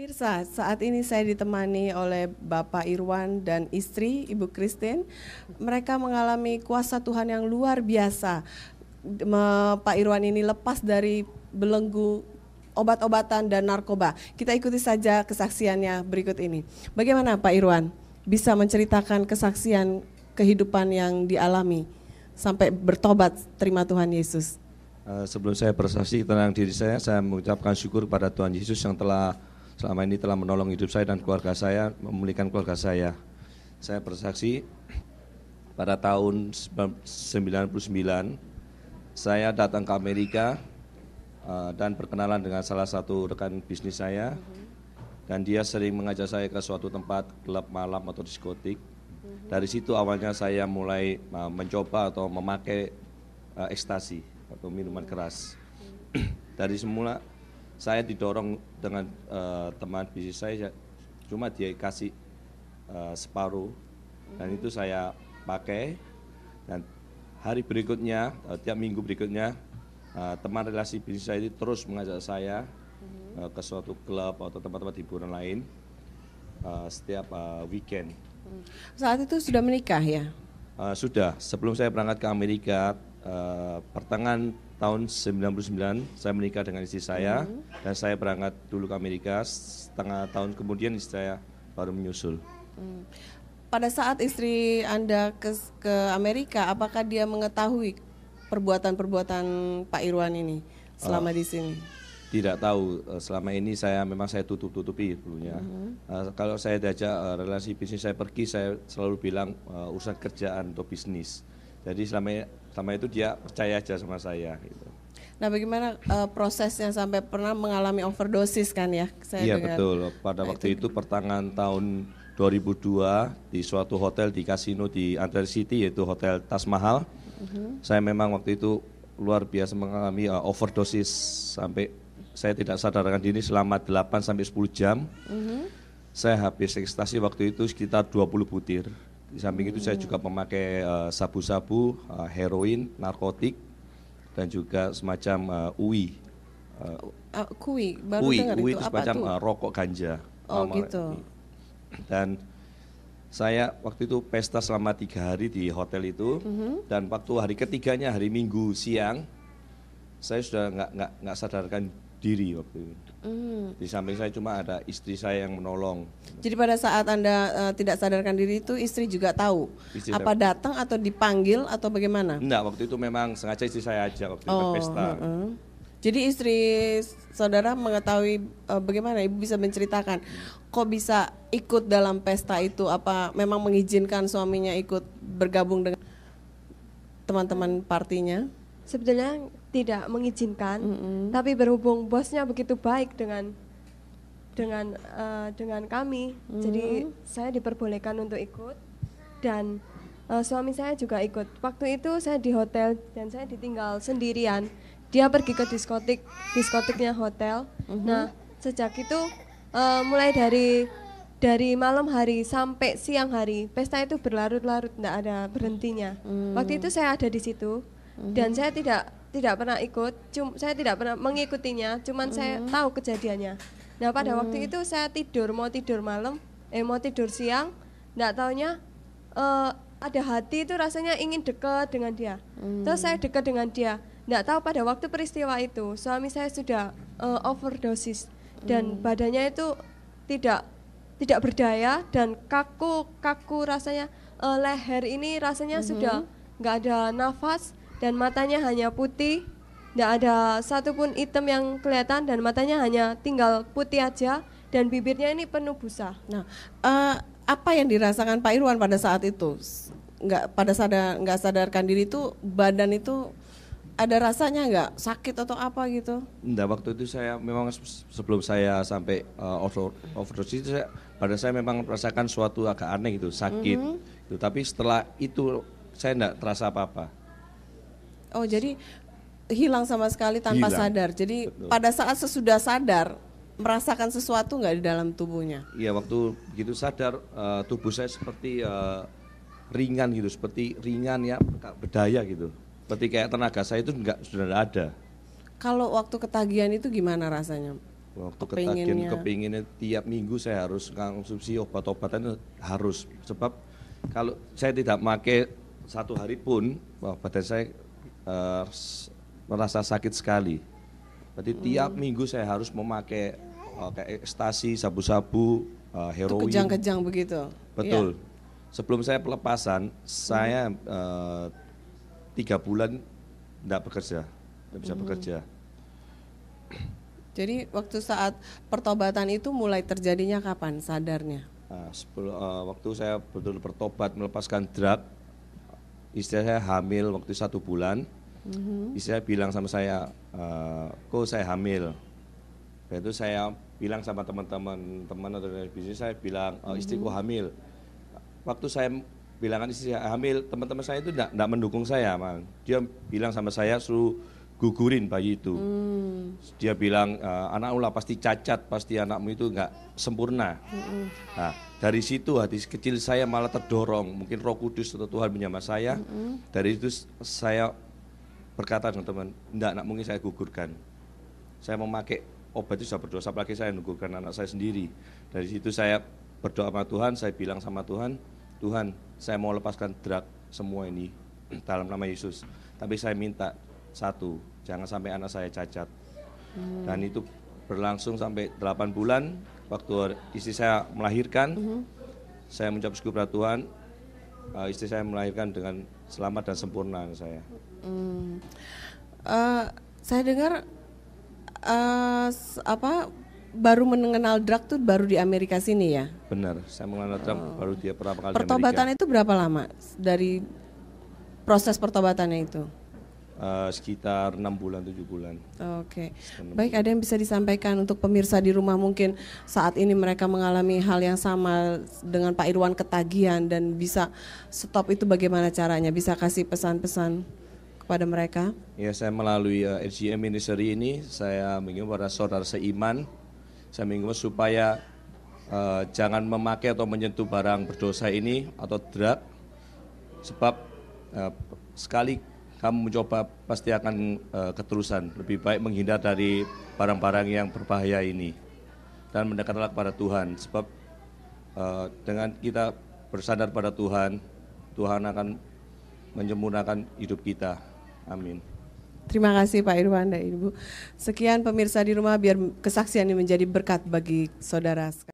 Pemirsa, saat ini saya ditemani oleh Bapak Irwan dan istri Ibu Kristin. Mereka mengalami kuasa Tuhan yang luar biasa. Pak Irwan ini lepas dari belenggu obat-obatan dan narkoba. Kita ikuti saja kesaksiannya berikut ini. Bagaimana Pak Irwan bisa menceritakan kesaksian kehidupan yang dialami sampai bertobat terima Tuhan Yesus? Eh, sebelum saya bersaksi tentang diri saya, saya mengucapkan syukur kepada Tuhan Yesus yang telah selama ini telah menolong hidup saya dan keluarga saya, memulihkan keluarga saya. Saya bersaksi pada tahun 99 saya datang ke Amerika eh, dan berkenalan dengan salah satu rekan bisnis saya dan dia sering mengajak saya ke suatu tempat klub malam atau diskotik. Dari situ awalnya saya mulai eh, mencoba atau memakai eh, ekstasi atau minuman keras. Dari semula saya didorong dengan uh, teman bisnis saya ya, cuma dia kasih uh, separuh dan hmm. itu saya pakai dan hari berikutnya uh, tiap minggu berikutnya uh, teman relasi bisnis saya itu terus mengajak saya uh, ke suatu klub atau tempat-tempat hiburan lain uh, setiap uh, weekend hmm. saat itu sudah menikah ya uh, sudah sebelum saya berangkat ke Amerika uh, pertengahan tahun 99 saya menikah dengan istri saya hmm. dan saya berangkat dulu ke Amerika setengah tahun kemudian istri saya baru menyusul. Hmm. Pada saat istri Anda ke ke Amerika apakah dia mengetahui perbuatan-perbuatan Pak Irwan ini selama uh, di sini? Tidak tahu eh, selama ini saya memang saya tutup-tutupi dulunya. Hmm. uh, kalau saya diajak uh, relasi bisnis saya pergi saya selalu bilang uh, urusan kerjaan atau bisnis jadi selama selama itu dia percaya aja sama saya gitu. Nah, bagaimana uh, eh, prosesnya sampai pernah mengalami overdosis kan ya? Saya iya dengar. betul. Pada nah, waktu itu. pertengahan tahun 2002 di suatu hotel di kasino di Antwerp City yaitu Hotel Tas Mahal. Uh-huh. Saya memang waktu itu luar biasa mengalami uh, overdosis sampai saya tidak sadarkan diri selama 8 sampai 10 jam. Uh-huh. Saya habis ekstasi waktu itu sekitar 20 butir. Di samping itu saya juga memakai eh, sabu-sabu, uh, uh, heroin, narkotik, dan juga semacam uh, eh, UI. Uh, kui, baru UI, dengar UI itu, itu semacam apa itu? Uh, rokok ganja. Oh um, gitu. Dan saya waktu itu pesta selama tiga hari di hotel itu, mm -hmm. dan waktu hari ketiganya hari Minggu siang, saya sudah nggak nggak nggak sadarkan diri waktu itu. Mm. Di samping saya cuma ada istri saya yang menolong. Jadi pada saat anda uh, tidak sadarkan diri itu istri juga tahu istri apa saya... datang atau dipanggil atau bagaimana? Enggak, waktu itu memang sengaja istri saya aja waktu oh, pesta. Uh -uh. Jadi istri saudara mengetahui uh, bagaimana ibu bisa menceritakan kok bisa ikut dalam pesta itu apa memang mengizinkan suaminya ikut bergabung dengan teman-teman partinya? sebetulnya tidak mengizinkan, mm -hmm. tapi berhubung bosnya begitu baik dengan dengan uh, dengan kami, mm -hmm. jadi saya diperbolehkan untuk ikut dan uh, suami saya juga ikut. Waktu itu saya di hotel dan saya ditinggal sendirian. Dia pergi ke diskotik, diskotiknya hotel. Mm -hmm. Nah sejak itu uh, mulai dari dari malam hari sampai siang hari pesta itu berlarut-larut, tidak ada berhentinya. Mm. Waktu itu saya ada di situ dan mhm. saya tidak tidak pernah ikut cum saya tidak pernah mengikutinya cuman saya mhm. tahu kejadiannya nah pada waktu mhm. itu saya tidur mau tidur malam eh mau tidur siang tidak taunya uh, ada hati itu rasanya ingin dekat dengan dia mm. terus saya dekat dengan dia tidak tahu pada waktu peristiwa itu suami saya sudah uh, overdosis dan badannya itu tidak tidak berdaya dan kaku kaku rasanya uh, leher ini rasanya -hmm. sudah nggak ada nafas dan matanya hanya putih tidak ada satupun item yang kelihatan dan matanya hanya tinggal putih aja dan bibirnya ini penuh busa. Nah, uh, apa yang dirasakan Pak Irwan pada saat itu? Nggak pada sadar nggak sadarkan diri itu badan itu ada rasanya nggak sakit atau apa gitu? Enggak, waktu itu saya memang sebelum saya sampai uh, eh, overdosis itu saya, pada saya memang merasakan suatu agak aneh gitu, sakit. Mm -hmm. gitu. Tapi setelah itu saya enggak terasa apa-apa. Oh jadi hilang sama sekali tanpa hilang. sadar. Jadi Betul. pada saat sesudah sadar merasakan sesuatu nggak di dalam tubuhnya? Iya waktu gitu sadar uh, tubuh saya seperti uh, ringan gitu, seperti ringan ya berdaya gitu. Seperti kayak tenaga saya itu nggak sudah gak ada. Kalau waktu ketagihan itu gimana rasanya? Waktu ketagihan kepinginnya tiap minggu saya harus konsumsi obat-obatan harus sebab kalau saya tidak pakai satu hari pun badan saya uh, merasa sakit sekali. Berarti hmm. tiap minggu saya harus memakai uh, kayak ekstasi, sabu-sabu, uh, heroin. Kejang-kejang begitu. Betul. Ya. Sebelum saya pelepasan, saya uh, tiga bulan tidak bekerja, tidak bisa hmm. bekerja. Jadi waktu saat pertobatan itu mulai terjadinya kapan sadarnya? Nah, sebelum, uh, waktu saya betul bertobat melepaskan drug, istri saya hamil waktu satu bulan mm-hmm. istri saya bilang sama saya e, kok saya hamil dan nah, itu saya bilang sama teman-teman teman atau dari bisnis saya bilang oh, istriku hamil waktu saya bilangan istri saya hamil teman-teman saya itu tidak mendukung saya man. dia bilang sama saya suruh gugurin bayi itu. Hmm. Dia bilang eh, anak lah pasti cacat, pasti anakmu itu nggak sempurna. Hmm. Nah, dari situ hati kecil saya malah terdorong, mungkin Roh Kudus atau Tuhan menyama saya. Hmm. Dari itu saya berkata teman-teman, enggak nak mungkin saya gugurkan. Saya memakai obat itu sudah berdosa, apalagi saya gugurkan anak saya sendiri. Dari situ saya berdoa sama Tuhan, saya bilang sama Tuhan, Tuhan, saya mau lepaskan drag semua ini dalam nama Yesus. Tapi saya minta satu jangan sampai anak saya cacat hmm. dan itu berlangsung sampai 8 bulan waktu istri saya melahirkan -hmm. saya mencapai syukur Tuhan uh, istri saya melahirkan dengan selamat dan sempurna saya hmm. uh, saya dengar uh, apa baru mengenal drug tuh baru di Amerika sini ya? Benar, saya mengenal drug oh. baru dia pertama kali. Pertobatan di Amerika. itu berapa lama dari proses pertobatannya itu? uh, sekitar enam bulan tujuh bulan. Oke, okay. baik ada yang bisa disampaikan untuk pemirsa di rumah mungkin saat ini mereka mengalami hal yang sama dengan Pak Irwan ketagihan dan bisa stop itu bagaimana caranya? Bisa kasih pesan-pesan kepada mereka? Ya saya melalui uh, Ministry ini saya mengingat pada saudara seiman, saya mengingat supaya uh, jangan memakai atau menyentuh barang berdosa ini atau drug sebab uh, sekali kamu mencoba pasti akan uh, keterusan. Lebih baik menghindar dari barang-barang yang berbahaya ini dan mendekatlah kepada Tuhan. Sebab uh, dengan kita bersandar pada Tuhan, Tuhan akan menyempurnakan hidup kita. Amin. Terima kasih Pak Irwan dan Ibu. Sekian pemirsa di rumah biar kesaksian ini menjadi berkat bagi saudara. sekalian.